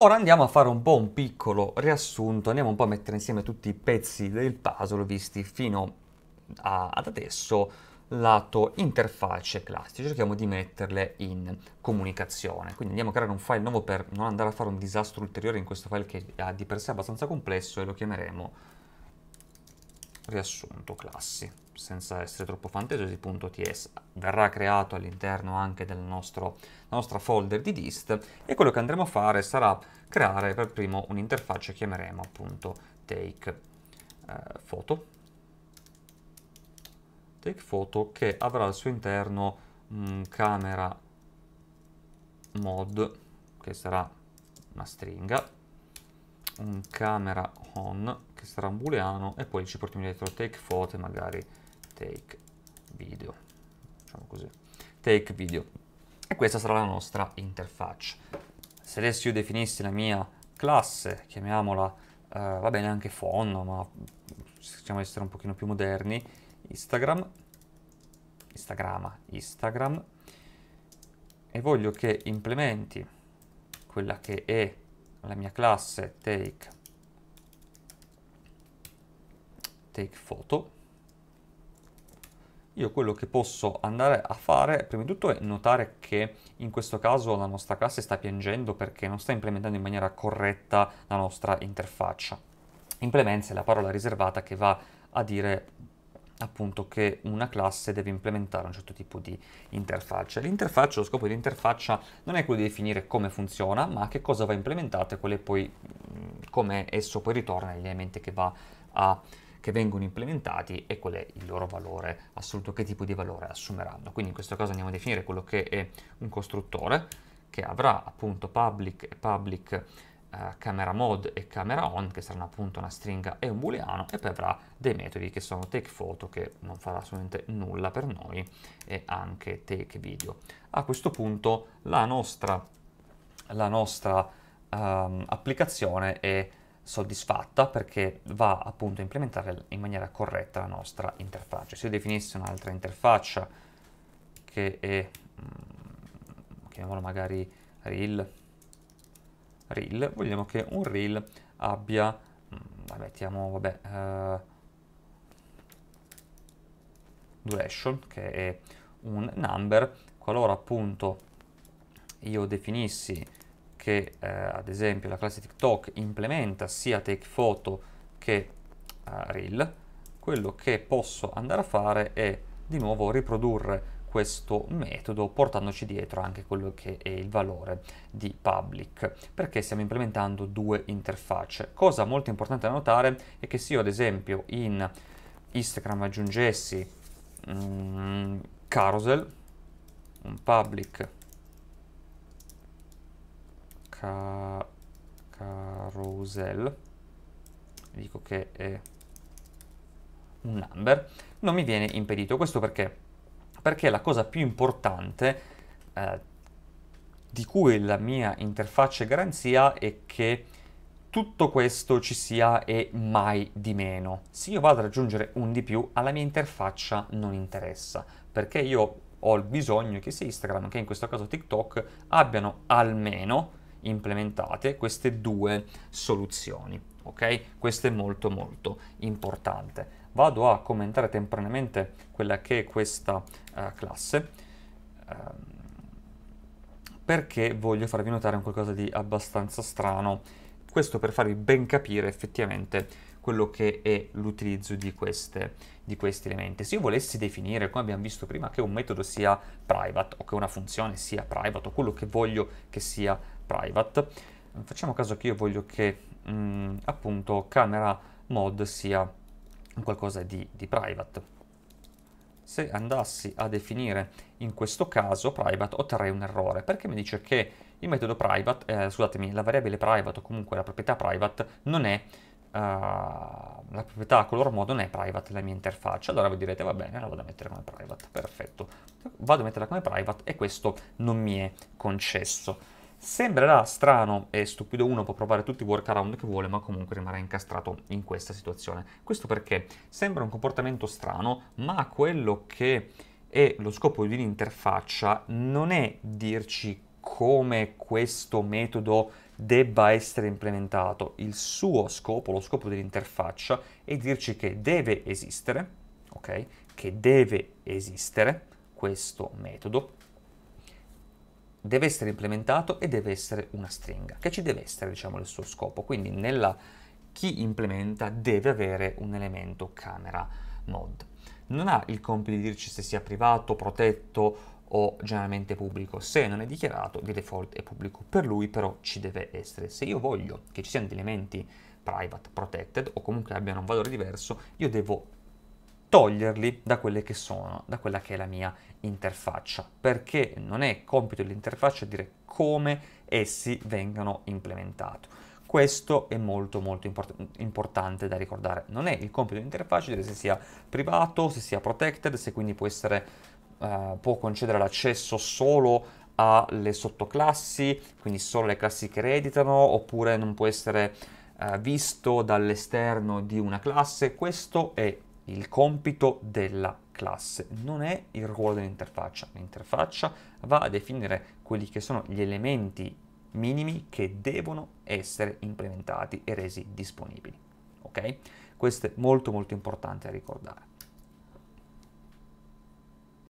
Ora andiamo a fare un po' un piccolo riassunto, andiamo un po' a mettere insieme tutti i pezzi del puzzle visti fino a, ad adesso lato interfacce classiche, cerchiamo di metterle in comunicazione. Quindi andiamo a creare un file nuovo per non andare a fare un disastro ulteriore in questo file che è di per sé abbastanza complesso e lo chiameremo riassunto classi, senza essere troppo fantasiosi.ts, verrà creato all'interno anche del nostro, nostra folder di dist e quello che andremo a fare sarà creare per primo un'interfaccia che chiameremo appunto take eh, photo, take photo che avrà al suo interno mh, mm, camera mod che sarà una stringa, un camera on che sarà un booleano e poi ci portiamo dietro take photo e magari take video diciamo così take video e questa sarà la nostra interfaccia se adesso io definissi la mia classe chiamiamola eh, va bene anche phone ma possiamo essere un pochino più moderni instagram instagrama instagram e voglio che implementi quella che è la mia classe take take photo io quello che posso andare a fare prima di tutto è notare che in questo caso la nostra classe sta piangendo perché non sta implementando in maniera corretta la nostra interfaccia. Implements è la parola riservata che va a dire appunto che una classe deve implementare un certo tipo di interfaccia. L'interfaccia, lo scopo dell'interfaccia non è quello di definire come funziona, ma che cosa va implementato e mm, come esso poi ritorna negli elementi che va a che vengono implementati e qual è il loro valore assoluto, che tipo di valore assumeranno. Quindi in questo caso andiamo a definire quello che è un costruttore che avrà appunto public e public Uh, camera mode e camera on che saranno appunto una stringa e un booleano e poi avrà dei metodi che sono take photo che non farà assolutamente nulla per noi e anche take video a questo punto la nostra, la nostra um, applicazione è soddisfatta perché va appunto a implementare in maniera corretta la nostra interfaccia. Se io definissi un'altra interfaccia che è, mm, chiamiamola magari reel, reel, vogliamo che un reel abbia, mm, mettiamo, vabbè, uh, eh, duration, che è un number, qualora appunto io definissi che eh, ad esempio la classe TikTok implementa sia TakePhoto che uh, Reel, quello che posso andare a fare è di nuovo riprodurre questo metodo portandoci dietro anche quello che è il valore di public perché stiamo implementando due interfacce cosa molto importante da notare è che se io ad esempio in instagram aggiungessi mm, carousel un public ca carousel, dico che è un number, non mi viene impedito. Questo perché? Perché la cosa più importante eh, di cui la mia interfaccia è garanzia è che tutto questo ci sia e mai di meno. Se io vado ad aggiungere un di più, alla mia interfaccia non interessa, perché io ho il bisogno che sia Instagram, che in questo caso TikTok, abbiano almeno implementate queste due soluzioni. Ok? Questo è molto molto importante. Vado a commentare temporaneamente quella che è questa uh, classe uh, perché voglio farvi notare un qualcosa di abbastanza strano. Questo per farvi ben capire effettivamente quello che è l'utilizzo di, di, questi elementi. Se io volessi definire, come abbiamo visto prima, che un metodo sia private o che una funzione sia private o quello che voglio che sia private, facciamo caso che io voglio che mh, mm, appunto camera mod sia qualcosa di, di private se andassi a definire in questo caso private otterrei un errore perché mi dice che il metodo private, eh, scusatemi, la variabile private o comunque la proprietà private non è eh, la proprietà color modo non è private la mia interfaccia, allora voi direte va bene, la vado a mettere come private, perfetto, vado a metterla come private e questo non mi è concesso. Sembrerà strano e stupido uno può provare tutti i workaround che vuole, ma comunque rimarrà incastrato in questa situazione. Questo perché sembra un comportamento strano, ma quello che è lo scopo di un'interfaccia non è dirci come questo metodo debba essere implementato. Il suo scopo, lo scopo dell'interfaccia, è dirci che deve esistere, ok? Che deve esistere questo metodo, deve essere implementato e deve essere una stringa, che ci deve essere, diciamo, il suo scopo. Quindi nella chi implementa deve avere un elemento camera mod. Non ha il compito di dirci se sia privato, protetto o generalmente pubblico. Se non è dichiarato, di default è pubblico. Per lui però ci deve essere. Se io voglio che ci siano degli elementi private, protected o comunque abbiano un valore diverso, io devo toglierli da quelle che sono, da quella che è la mia interfaccia, perché non è compito dell'interfaccia dire come essi vengano implementati. Questo è molto molto import- importante da ricordare. Non è il compito dell'interfaccia dire se sia privato, se sia protected, se quindi può essere eh, può concedere l'accesso solo alle sottoclassi, quindi solo le classi che ereditano, oppure non può essere eh, visto dall'esterno di una classe. Questo è il compito della classe, non è il ruolo dell'interfaccia. L'interfaccia va a definire quelli che sono gli elementi minimi che devono essere implementati e resi disponibili. Ok? Questo è molto molto importante a ricordare.